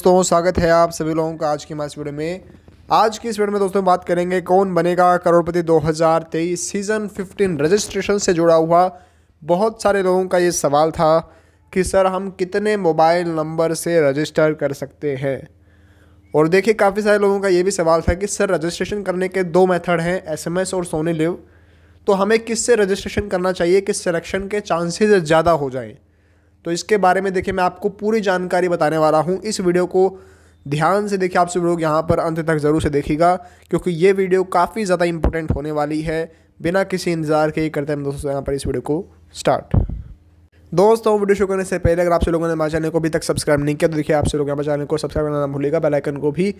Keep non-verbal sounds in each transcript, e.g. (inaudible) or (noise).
दोस्तों स्वागत है आप सभी लोगों का आज की हमारे वीडियो में आज की इस वीडियो में दोस्तों बात करेंगे कौन बनेगा करोड़पति 2023 सीज़न 15 रजिस्ट्रेशन से जुड़ा हुआ बहुत सारे लोगों का ये सवाल था कि सर हम कितने मोबाइल नंबर से रजिस्टर कर सकते हैं और देखिए काफ़ी सारे लोगों का ये भी सवाल था कि सर रजिस्ट्रेशन करने के दो मेथड हैं एसएमएस और सोनी लिव तो हमें किससे रजिस्ट्रेशन करना चाहिए कि सिलेक्शन के चांसेस ज़्यादा हो जाएँ तो इसके बारे में देखिए मैं आपको पूरी जानकारी बताने वाला हूँ इस वीडियो को ध्यान से देखिए आप सभी लोग यहाँ पर अंत तक ज़रूर से देखिएगा क्योंकि ये वीडियो काफ़ी ज़्यादा इंपॉर्टेंट होने वाली है बिना किसी इंतज़ार के ही करते हैं दोस्तों यहाँ पर इस वीडियो को स्टार्ट दोस्तों वीडियो शुरू करने से पहले अगर आपसे लोगों ने हमारे चैनल को अभी तक सब्सक्राइब नहीं किया तो देखिए आपसे लोग यहाँ पर चैनल को सब्सक्राइब करना ना भूलेगा बेल आइकन को भी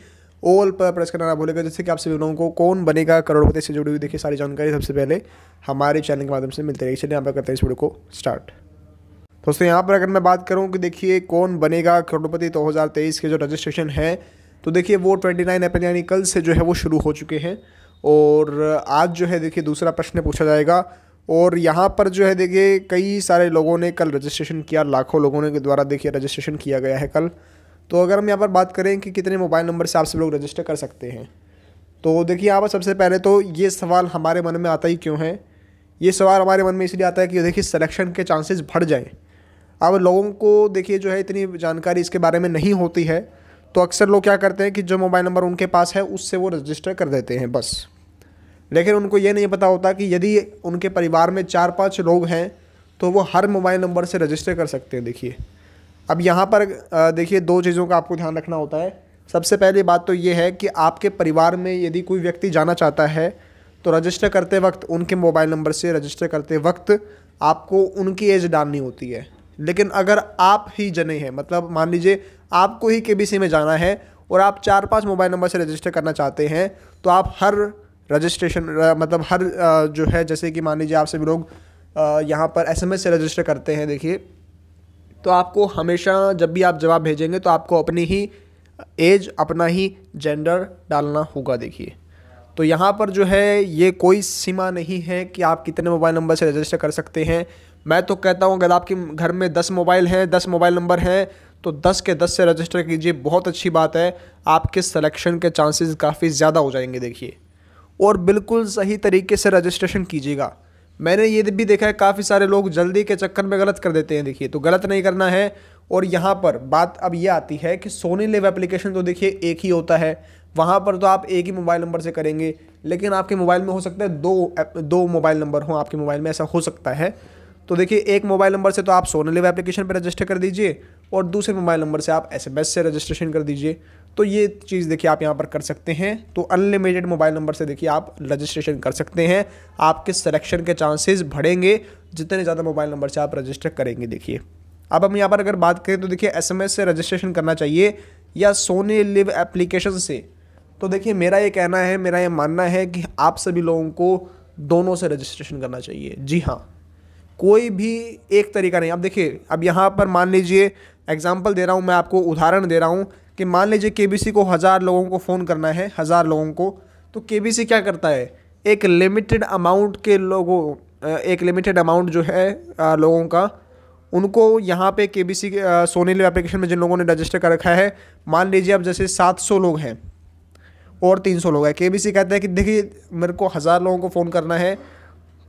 ऑल पर प्रेस करना ना भूलेगा जैसे कि आप सभी लोगों को कौन बनेगा करोड़पति से जुड़ी हुई देखिए सारी जानकारी सबसे पहले हमारे चैनल के माध्यम से मिलती रहेगी चलिए यहाँ पर करते हैं इस वीडियो को स्टार्ट दोस्तों यहाँ पर अगर मैं बात करूँ कि देखिए कौन बनेगा करोड़पति दो हज़ार तेईस के जो रजिस्ट्रेशन है तो देखिए वो ट्वेंटी नाइन अप्रैल यानी कल से जो है वो शुरू हो चुके हैं और आज जो है देखिए दूसरा प्रश्न पूछा जाएगा और यहाँ पर जो है देखिए कई सारे लोगों ने कल रजिस्ट्रेशन किया लाखों लोगों ने के द्वारा देखिए रजिस्ट्रेशन किया गया है कल तो अगर हम यहाँ पर बात करें कि कितने मोबाइल नंबर से आप सब लोग रजिस्टर कर सकते हैं तो देखिए यहाँ पर सबसे पहले तो ये सवाल हमारे मन में आता ही क्यों है ये सवाल हमारे मन में इसलिए आता है कि देखिए सिलेक्शन के चांसेस बढ़ जाएँ अब लोगों को देखिए जो है इतनी जानकारी इसके बारे में नहीं होती है तो अक्सर लोग क्या करते हैं कि जो मोबाइल नंबर उनके पास है उससे वो रजिस्टर कर देते हैं बस लेकिन उनको ये नहीं पता होता कि यदि उनके परिवार में चार पाँच लोग हैं तो वो हर मोबाइल नंबर से रजिस्टर कर सकते हैं देखिए अब यहाँ पर देखिए दो चीज़ों का आपको ध्यान रखना होता है सबसे पहली बात तो ये है कि आपके परिवार में यदि कोई व्यक्ति जाना चाहता है तो रजिस्टर करते वक्त उनके मोबाइल नंबर से रजिस्टर करते वक्त आपको उनकी एज डालनी होती है लेकिन अगर आप ही जने हैं मतलब मान लीजिए आपको ही के में जाना है और आप चार पाँच मोबाइल नंबर से रजिस्टर करना चाहते हैं तो आप हर रजिस्ट्रेशन मतलब हर जो है जैसे कि मान लीजिए आप सभी लोग यहाँ पर एस से रजिस्टर करते हैं देखिए तो आपको हमेशा जब भी आप जवाब भेजेंगे तो आपको अपनी ही एज अपना ही जेंडर डालना होगा देखिए तो यहाँ पर जो है ये कोई सीमा नहीं है कि आप कितने मोबाइल नंबर से रजिस्टर कर सकते हैं मैं तो कहता हूँ अगर आपके घर में दस मोबाइल हैं दस मोबाइल नंबर हैं तो दस के दस से रजिस्टर कीजिए बहुत अच्छी बात है आपके सलेक्शन के चांसेस काफ़ी ज़्यादा हो जाएंगे देखिए और बिल्कुल सही तरीके से रजिस्ट्रेशन कीजिएगा मैंने ये भी देखा है काफ़ी सारे लोग जल्दी के चक्कर में गलत कर देते हैं देखिए तो गलत नहीं करना है और यहाँ पर बात अब ये आती है कि सोनी लेव एप्लीकेशन तो देखिए एक ही होता है वहाँ पर तो आप एक ही मोबाइल नंबर से करेंगे लेकिन आपके मोबाइल में हो सकता है दो दो मोबाइल नंबर हों आपके मोबाइल में ऐसा हो सकता है तो देखिए एक मोबाइल नंबर से तो आप सोने लिव एप्लीकेशन पर रजिस्टर कर दीजिए और दूसरे मोबाइल नंबर से आप एस से रजिस्ट्रेशन कर दीजिए तो ये चीज़ देखिए आप यहाँ पर कर सकते हैं तो अनलिमिटेड मोबाइल नंबर से देखिए आप रजिस्ट्रेशन कर सकते हैं आपके सिलेक्शन के चांसेस बढ़ेंगे जितने ज़्यादा मोबाइल नंबर से आप रजिस्टर करेंगे देखिए अब हम यहाँ पर अगर बात करें तो देखिए एस से रजिस्ट्रेशन करना चाहिए या सोने लिव एप्लीकेशन से तो देखिए मेरा ये कहना है मेरा ये मानना है कि आप सभी लोगों को दोनों से रजिस्ट्रेशन करना चाहिए जी हाँ कोई भी एक तरीका नहीं अब देखिए अब यहाँ पर मान लीजिए एग्जाम्पल दे रहा हूँ मैं आपको उदाहरण दे रहा हूँ कि मान लीजिए के को हज़ार लोगों को फ़ोन करना है हज़ार लोगों को तो के क्या करता है एक लिमिटेड अमाउंट के लोगों एक लिमिटेड अमाउंट जो है लोगों का उनको यहाँ पे के बी सी सोनी एप्लीकेशन में जिन लोगों ने रजिस्टर कर रखा है मान लीजिए अब जैसे 700 लोग हैं और तीन सौ लोग हैं के बी सी कहते हैं कि देखिए मेरे को हज़ार लोगों को फ़ोन करना है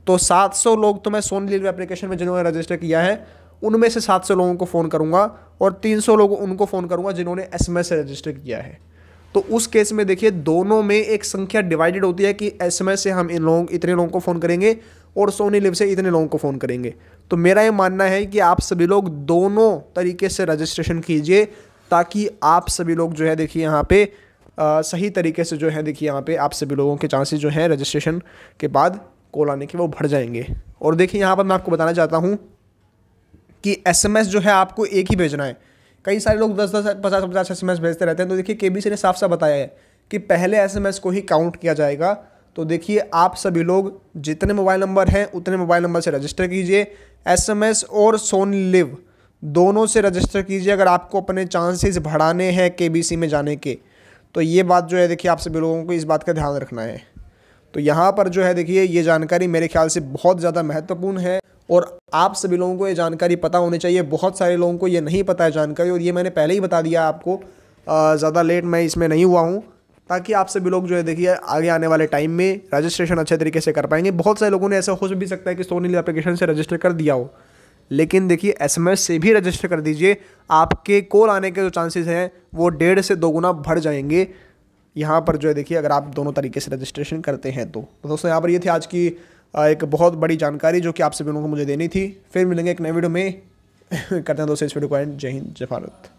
तो सात सौ लोग तो मैं सोन लीव एप्लीकेशन में जिन्होंने रजिस्टर किया है उनमें से सात सौ लोगों को फ़ोन करूँगा और तीन सौ लोग उनको फ़ोन करूँगा जिन्होंने एस एम एस से रजिस्टर किया है तो उस केस में देखिए दोनों में एक संख्या डिवाइडेड होती है कि एस एम एस से हम इन लोगों इतने लोगों को फ़ोन करेंगे और सोनी लिव से इतने लोगों को फ़ोन करेंगे तो मेरा ये मानना है कि आप सभी लोग दोनों तरीके से रजिस्ट्रेशन कीजिए ताकि आप सभी लोग जो है देखिए यहाँ पे आ, सही तरीके से जो है देखिए यहाँ पे आप सभी लोगों के चांसेस जो हैं रजिस्ट्रेशन के बाद कॉल आने के वो बढ़ जाएंगे और देखिए यहाँ पर मैं आपको बताना चाहता हूँ कि एस जो है आपको एक ही भेजना है कई सारे लोग दस दस पचास पचास एस एम भेजते रहते हैं तो देखिए के ने साफ साफ बताया है कि पहले एस को ही काउंट किया जाएगा तो देखिए आप सभी लोग जितने मोबाइल नंबर हैं उतने मोबाइल नंबर से रजिस्टर कीजिए एस और सोन लिव दोनों से रजिस्टर कीजिए अगर आपको अपने चांसेस बढ़ाने हैं के में जाने के तो ये बात जो है देखिए आप सभी लोगों को इस बात का ध्यान रखना है तो यहाँ पर जो है देखिए ये जानकारी मेरे ख्याल से बहुत ज़्यादा महत्वपूर्ण है और आप सभी लोगों को ये जानकारी पता होनी चाहिए बहुत सारे लोगों को ये नहीं पता है जानकारी और ये मैंने पहले ही बता दिया आपको ज़्यादा लेट मैं इसमें नहीं हुआ हूँ ताकि आप सभी लोग जो है देखिए आगे आने वाले टाइम में रजिस्ट्रेशन अच्छे तरीके से कर पाएंगे बहुत सारे लोगों ने ऐसा हो भी सकता है कि सोनी एप्लीकेशन से रजिस्टर कर दिया हो लेकिन देखिए एसएमएस से भी रजिस्टर कर दीजिए आपके कॉल आने के जो चांसेस हैं वो डेढ़ से दो गुना बढ़ जाएंगे यहाँ पर जो है देखिए अगर आप दोनों तरीके से रजिस्ट्रेशन करते हैं तो, तो दोस्तों यहाँ पर ये थी आज की एक बहुत बड़ी जानकारी जो कि आप सभी लोगों को मुझे देनी थी फिर मिलेंगे एक नए वीडियो में (laughs) करते हैं दोस्तों इस वीडियो को एंड जय हिंद जय भारत